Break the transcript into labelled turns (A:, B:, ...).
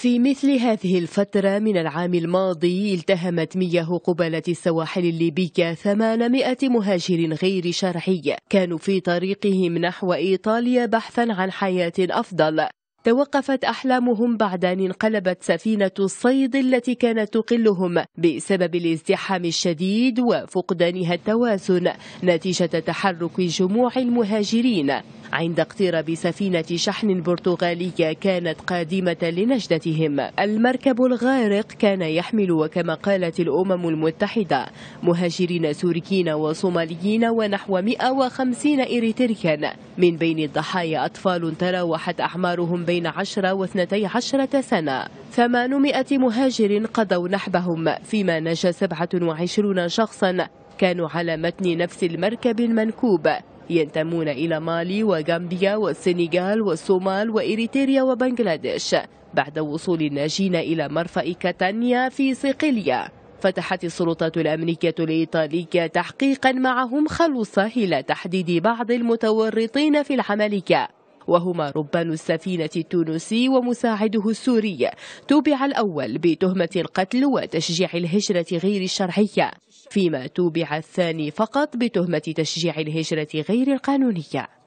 A: في مثل هذه الفترة من العام الماضي التهمت مياه قبالة السواحل الليبية 800 مهاجر غير شرعي كانوا في طريقهم نحو إيطاليا بحثا عن حياة أفضل توقفت أحلامهم بعد أن انقلبت سفينة الصيد التي كانت تقلهم بسبب الازدحام الشديد وفقدانها التوازن نتيجة تحرك جموع المهاجرين عند اقتراب سفينة شحن برتغالية كانت قادمة لنجدتهم المركب الغارق كان يحمل وكما قالت الأمم المتحدة مهاجرين سوريين وصوماليين ونحو 150 إريتريا من بين الضحايا أطفال تراوحت أعمارهم بين 10 و 12 سنة 800 مهاجر قضوا نحبهم فيما نجا 27 شخصا كانوا على متن نفس المركب المنكوب ينتمون إلى مالي وغامبيا والسنغال والصومال وإريتريا وبنغلاديش بعد وصول الناجين إلى مرفأ كاتانيا في صقلية فتحت السلطات الأمريكية الإيطالية تحقيقا معهم خلص إلى تحديد بعض المتورطين في العملية وهما ربان السفينة التونسي ومساعده السوري توبع الأول بتهمة القتل وتشجيع الهجرة غير الشرعية فيما توبع الثاني فقط بتهمة تشجيع الهجرة غير القانونية